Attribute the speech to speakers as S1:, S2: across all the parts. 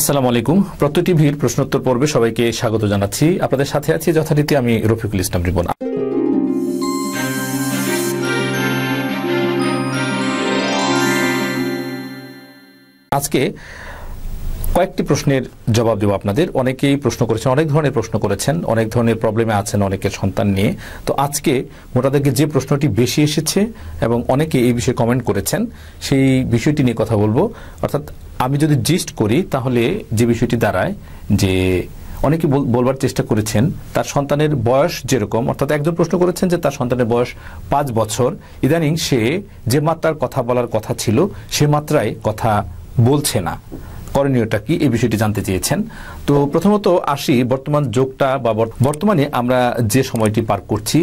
S1: আসসালামু আলাইকুম প্রত্যয় টিভির প্রশ্নোত্তর পর্বে সবাইকে স্বাগত জানাচ্ছি আপনাদের সাথে আছি যথারীতি আমি রফিকুল ইসলাম রিপন আজকে কয়েকটি প্রশ্নের জবাব দেবো আপনাদের অনেকেই প্রশ্ন করেছেন অনেক ধরনের প্রশ্ন করেছেন অনেক ধরনের প্রবলেমে আছেন অনেকের সন্তান নিয়ে তো আজকে মোটাদেরকে যে প্রশ্নটি বেশি এসেছে এবং অনেকে এই বিষয়ে কমেন্ট করেছেন সেই বিষয়টি নিয়ে কথা বলবো অর্থাৎ আমি যদি জিস্ট করি তাহলে যে বিষয়টি দাঁড়ায় যে অনেকে বলবার চেষ্টা করেছেন তার সন্তানের বয়স যেরকম অর্থাৎ একজন প্রশ্ন করেছেন যে তার সন্তানের বয়স পাঁচ বছর ইদানিং সে যে মাত্রার কথা বলার কথা ছিল সে মাত্রায় কথা বলছে না করণীয়টা কি এই বিষয়টি জানতে চেয়েছেন তো প্রথমত আসি বর্তমান যোগটা বা বর্তমানে আমরা যে সময়টি পার করছি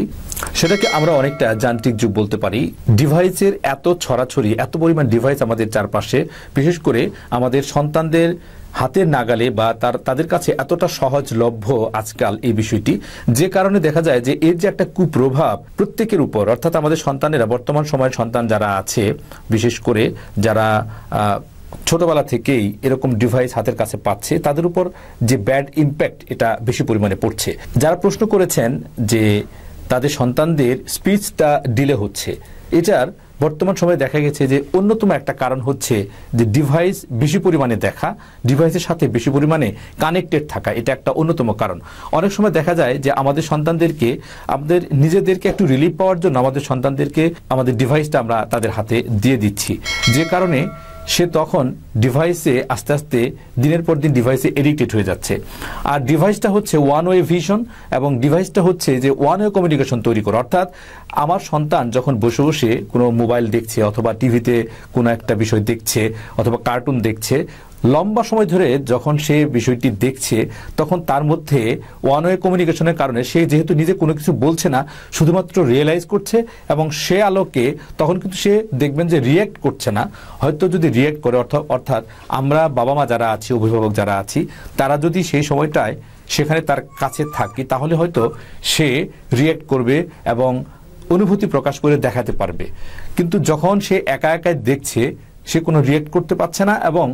S1: সেটাকে আমরা অনেকটা যান্ত্রিক যুগ বলতে পারি ডিভাইসের এত ছড়াছড়ি এত পরিমাণ ডিভাইস আমাদের চারপাশে বিশেষ করে আমাদের সন্তানদের হাতের নাগালে বা তার তাদের কাছে এতটা সহজলভ্য আজকাল এই বিষয়টি যে কারণে দেখা যায় যে এর যে একটা কুপ্রভাব প্রত্যেকের উপর অর্থাৎ আমাদের সন্তানেরা বর্তমান সময়ের সন্তান যারা আছে বিশেষ করে যারা ছোটবেলা থেকেই এরকম ডিভাইস হাতের কাছে পাচ্ছে তাদের উপর যে ব্যাড ইম্প্যাক্ট এটা বেশি পরিমাণে পড়ছে যারা প্রশ্ন করেছেন যে তাদের সন্তানদের স্পিচটা ডিলে হচ্ছে এটার বর্তমান সময়ে দেখা গেছে যে অন্যতম একটা কারণ হচ্ছে যে ডিভাইস বেশি পরিমাণে দেখা ডিভাইসের সাথে বেশি পরিমাণে কানেক্টেড থাকা এটা একটা অন্যতম কারণ অনেক সময় দেখা যায় যে আমাদের সন্তানদেরকে আমাদের নিজেদেরকে একটু রিলিফ পাওয়ার জন্য আমাদের সন্তানদেরকে আমাদের ডিভাইসটা আমরা তাদের হাতে দিয়ে দিচ্ছি যে কারণে সে তখন ডিভাইসে আস্তে আস্তে দিনের পর দিন ডিভাইসে এডিক্টেড হয়ে যাচ্ছে আর ডিভাইসটা হচ্ছে ওয়ান ওয়ে ভিশন এবং ডিভাইসটা হচ্ছে যে ওয়ান ওয়ে কমিউনিকেশন তৈরি করা অর্থাৎ আমার সন্তান যখন বসে বসে কোনো মোবাইল দেখছে অথবা টিভিতে কোনো একটা বিষয় দেখছে অথবা কার্টুন দেখছে লম্বা সময় ধরে যখন সে বিষয়টি দেখছে তখন তার মধ্যে ওয়ান ওয়ে কমিউনিকেশনের কারণে সে যেহেতু নিজে কোনো কিছু বলছে না শুধুমাত্র রিয়েলাইজ করছে এবং সে আলোকে তখন কিন্তু সে দেখবেন যে রিয়্যাক্ট করছে না হয়তো যদি রিয়্যাক্ট করে অর্থাৎ অর্থাৎ আমরা বাবা মা যারা আছি অভিভাবক যারা আছি তারা যদি সেই সময়টায় সেখানে তার কাছে থাকি তাহলে হয়তো সে রিয়্যাক্ট করবে এবং অনুভূতি প্রকাশ করে দেখাতে পারবে কিন্তু যখন সে একা একাই দেখছে সে কোনো রিয়্যাক্ট করতে পারছে না এবং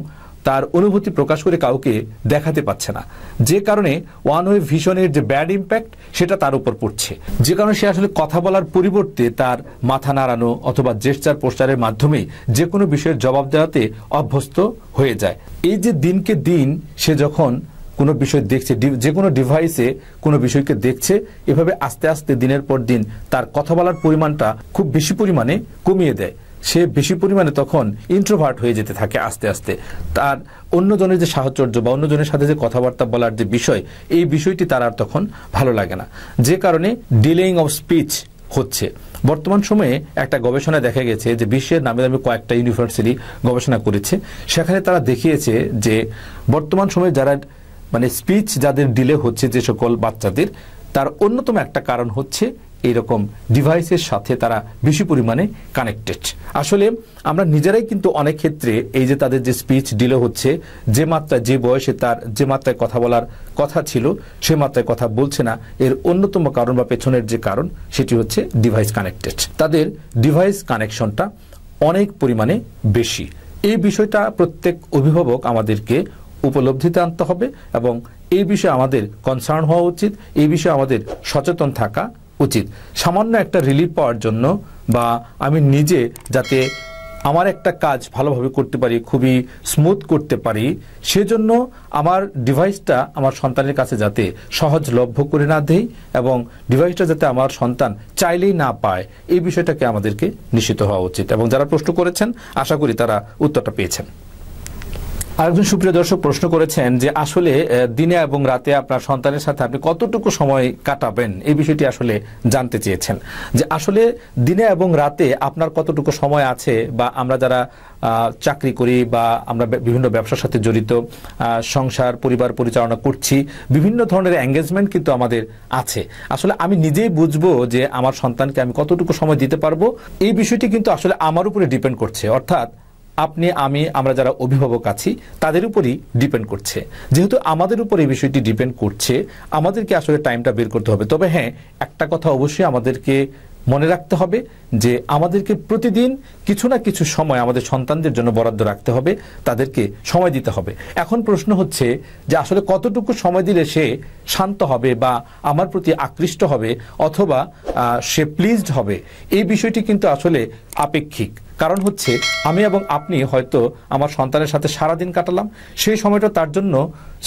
S1: তার অনুভূতি প্রকাশ করে কাউকে দেখাতে পাচ্ছে না যে কারণে ওয়ান ওয়ে ভিশনের যে ব্যাড ইম্প্যাক্ট সেটা তার উপর পড়ছে যে কারণে সে আসলে কথা বলার পরিবর্তে তার মাথা নাড়ানো অথবা জেস্টার পোস্টারের মাধ্যমে যে কোনো বিষয়ের জবাব দেওয়াতে অভ্যস্ত হয়ে যায় এই যে দিনকে দিন সে যখন কোনো বিষয় দেখছে যে কোনো ডিভাইসে কোনো বিষয়কে দেখছে এভাবে আস্তে আস্তে দিনের পর দিন তার কথা বলার পরিমাণটা খুব বেশি পরিমাণে কমিয়ে দেয় সে বেশি পরিমাণে তখন ইন্ট্রোভার্ট হয়ে যেতে থাকে আস্তে আস্তে তার অন্যজনের যে সাহচর্য বা অন্যজনের সাথে যে কথাবার্তা বলার যে বিষয় এই বিষয়টি তার আর তখন ভালো লাগে না যে কারণে ডিলেইং অফ স্পিচ হচ্ছে বর্তমান সময়ে একটা গবেষণা দেখা গেছে যে বিশ্বের নামে দামি কয়েকটা ইউনিভার্সিটি গবেষণা করেছে সেখানে তারা দেখিয়েছে যে বর্তমান সময়ে যারা মানে স্পিচ যাদের ডিলে হচ্ছে যে সকল বাচ্চাদের তার অন্যতম একটা কারণ হচ্ছে এরকম ডিভাইসের সাথে তারা বেশি পরিমাণে কানেক্টেড আসলে আমরা নিজেরাই কিন্তু অনেক ক্ষেত্রে এই যে তাদের যে স্পিচ ডিলে হচ্ছে যে মাত্রায় যে বয়সে তার যে মাত্রায় কথা বলার কথা ছিল সে মাত্রায় কথা বলছে না এর অন্যতম কারণ বা পেছনের যে কারণ সেটি হচ্ছে ডিভাইস কানেক্টেড তাদের ডিভাইস কানেকশনটা অনেক পরিমাণে বেশি এই বিষয়টা প্রত্যেক অভিভাবক আমাদেরকে উপলব্ধিতে আনতে হবে এবং এই বিষয়ে আমাদের কনসার্ন হওয়া উচিত এই বিষয়ে আমাদের সচেতন থাকা উচিত সামান্য একটা রিলিফ পাওয়ার জন্য বা আমি নিজে যাতে আমার একটা কাজ ভালোভাবে করতে পারি খুবই স্মুথ করতে পারি সেজন্য আমার ডিভাইসটা আমার সন্তানের কাছে যাতে সহজলভ্য করে না দেই এবং ডিভাইসটা যাতে আমার সন্তান চাইলেই না পায় এই বিষয়টাকে আমাদেরকে নিশ্চিত হওয়া উচিত এবং যারা প্রশ্ন করেছেন আশা করি তারা উত্তরটা পেয়েছেন আরেকজন সুপ্রিয় দর্শক প্রশ্ন করেছেন যে আসলে দিনে এবং রাতে আপনার সন্তানের সাথে আপনি কতটুকু সময় কাটাবেন এই বিষয়টি আসলে জানতে চেয়েছেন যে আসলে দিনে এবং রাতে আপনার কতটুকু সময় আছে বা আমরা যারা চাকরি করি বা আমরা বিভিন্ন ব্যবসার সাথে জড়িত সংসার পরিবার পরিচালনা করছি বিভিন্ন ধরনের এঙ্গেজমেন্ট কিন্তু আমাদের আছে আসলে আমি নিজেই বুঝবো যে আমার সন্তানকে আমি কতটুকু সময় দিতে পারবো এই বিষয়টি কিন্তু আসলে আমার উপরে ডিপেন্ড করছে অর্থাৎ আপনি আমি আমরা যারা অভিভাবক আছি তাদের উপরই ডিপেন্ড করছে যেহেতু আমাদের উপর এই বিষয়টি ডিপেন্ড করছে আমাদেরকে আসলে টাইমটা বের করতে হবে তবে হ্যাঁ একটা কথা অবশ্যই আমাদেরকে মনে রাখতে হবে যে আমাদেরকে প্রতিদিন কিছু না কিছু সময় আমাদের সন্তানদের জন্য বরাদ্দ রাখতে হবে তাদেরকে সময় দিতে হবে এখন প্রশ্ন হচ্ছে যে আসলে কতটুকু সময় দিলে সে শান্ত হবে বা আমার প্রতি আকৃষ্ট হবে অথবা সে প্লিজড হবে এই বিষয়টি কিন্তু আসলে আপেক্ষিক কারণ হচ্ছে আমি এবং আপনি হয়তো আমার সন্তানের সাথে সারা দিন কাটালাম সেই সময়টা তার জন্য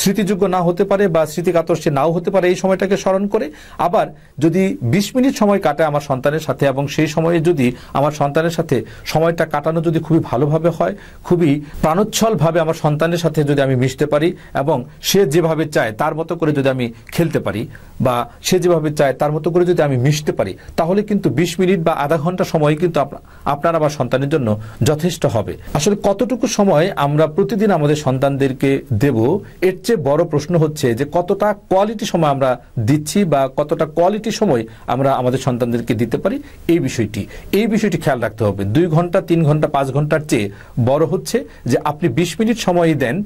S1: স্মৃতিযোগ্য না হতে পারে বা স্মৃতিকাতর সে নাও হতে পারে এই সময়টাকে স্মরণ করে আবার যদি ২০ মিনিট সময় কাটে আমার সন্তানের সাথে এবং সেই সময়ে যদি আমার সন্তানের সাথে সময়টা কাটানো যদি খুবই ভালোভাবে হয় খুবই প্রাণোচ্ছলভাবে আমার সন্তানের সাথে যদি আমি মিশতে পারি এবং সে যেভাবে চায় তার মতো করে যদি আমি খেলতে পারি বা সে যেভাবে চায় তার মতো করে যদি আমি মিশতে পারি তাহলে কিন্তু ২০ মিনিট বা আধা ঘন্টা সময় কিন্তু আপনার আবার সন্তান সন্তানের জন্য যথেষ্ট হবে আসলে কতটুকু সময় আমরা প্রতিদিন আমাদের সন্তানদেরকে দেব এর চেয়ে বড় প্রশ্ন হচ্ছে যে কতটা কোয়ালিটি সময় আমরা দিচ্ছি বা কতটা কোয়ালিটি সময় আমরা আমাদের সন্তানদেরকে দিতে পারি এই বিষয়টি এই বিষয়টি খেয়াল রাখতে হবে দুই ঘন্টা তিন ঘন্টা পাঁচ ঘন্টার চেয়ে বড় হচ্ছে যে আপনি বিশ মিনিট সময় দেন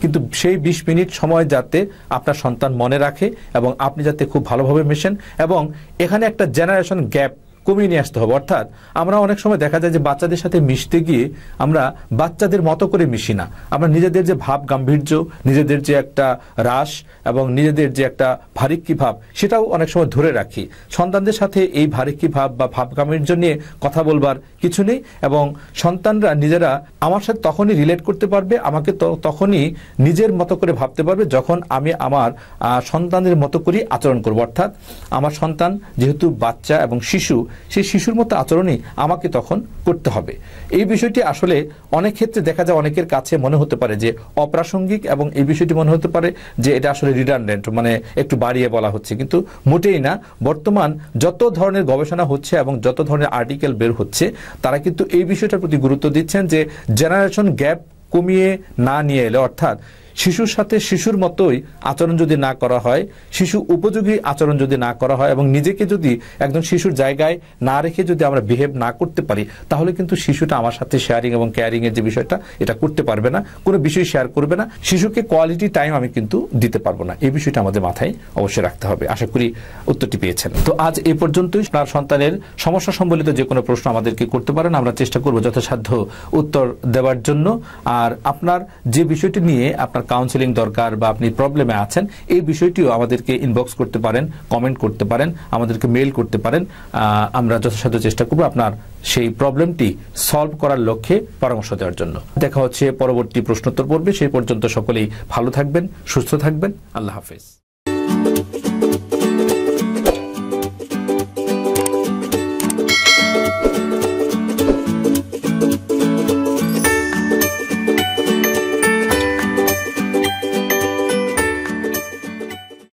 S1: কিন্তু সেই বিশ মিনিট সময় যাতে আপনার সন্তান মনে রাখে এবং আপনি যাতে খুব ভালোভাবে মেশেন এবং এখানে একটা জেনারেশন গ্যাপ কমিয়ে নিয়ে আসতে হবে অর্থাৎ আমরা অনেক সময় দেখা যায় যে বাচ্চাদের সাথে মিশতে গিয়ে আমরা বাচ্চাদের মতো করে মিশি না আমরা নিজেদের যে ভাব গাম্ভীর্য নিজেদের যে একটা হ্রাস এবং নিজেদের যে একটা ভারিক্কি ভাব সেটাও অনেক সময় ধরে রাখি সন্তানদের সাথে এই ভারিক্কি ভাব বা ভাব গাম্ভীর্য নিয়ে কথা বলবার কিছু নেই এবং সন্তানরা নিজেরা আমার সাথে তখনই রিলেট করতে পারবে আমাকে তখনই নিজের মতো করে ভাবতে পারবে যখন আমি আমার সন্তানের মতো করেই আচরণ করব অর্থাৎ আমার সন্তান যেহেতু বাচ্চা এবং শিশু সেই শিশুর মতো আচরণই আমাকে তখন করতে হবে এই বিষয়টি আসলে অনেক ক্ষেত্রে দেখা যায় অনেকের কাছে মনে হতে পারে যে অপ্রাসঙ্গিক এবং এই বিষয়টি মনে হতে পারে যে এটা আসলে রিডান্ডেন্ট মানে একটু বাড়িয়ে বলা হচ্ছে কিন্তু মোটেই না বর্তমান যত ধরনের গবেষণা হচ্ছে এবং যত ধরনের আর্টিকেল বের হচ্ছে তারা কিন্তু এই বিষয়টার প্রতি গুরুত্ব দিচ্ছেন যে জেনারেশন গ্যাপ কমিয়ে না নিয়ে এলে অর্থাৎ শিশুর সাথে শিশুর মতোই আচরণ যদি না করা হয় শিশু উপযোগী আচরণ যদি না করা হয় এবং নিজেকে যদি একজন শিশুর জায়গায় না রেখে যদি আমরা বিহেভ না করতে পারি তাহলে কিন্তু শিশুটা আমার সাথে শেয়ারিং এবং কেয়ারিং এর যে বিষয়টা এটা করতে পারবে না কোনো বিষয় শেয়ার করবে না শিশুকে কোয়ালিটি টাইম আমি কিন্তু দিতে পারবো না এই বিষয়টা আমাদের মাথায় অবশ্যই রাখতে হবে আশা করি উত্তরটি পেয়েছেন তো আজ এ পর্যন্তই আপনার সন্তানের সমস্যা সম্বলিত যে কোনো প্রশ্ন আমাদেরকে করতে পারেন আমরা চেষ্টা করবো যথাসাধ্য উত্তর দেওয়ার জন্য আর আপনার যে বিষয়টি নিয়ে আপনার কাউন্সিলিং দরকার বা আপনি প্রবলেমে আছেন এই বিষয়টিও আমাদেরকে ইনবক্স করতে পারেন কমেন্ট করতে পারেন আমাদেরকে মেল করতে পারেন আমরা যথাসাধ্য চেষ্টা করব আপনার সেই প্রবলেমটি সলভ করার লক্ষ্যে পরামর্শ দেওয়ার জন্য দেখা হচ্ছে পরবর্তী প্রশ্নোত্তর পর্বে সেই পর্যন্ত সকলেই ভালো থাকবেন সুস্থ থাকবেন আল্লাহ হাফেজ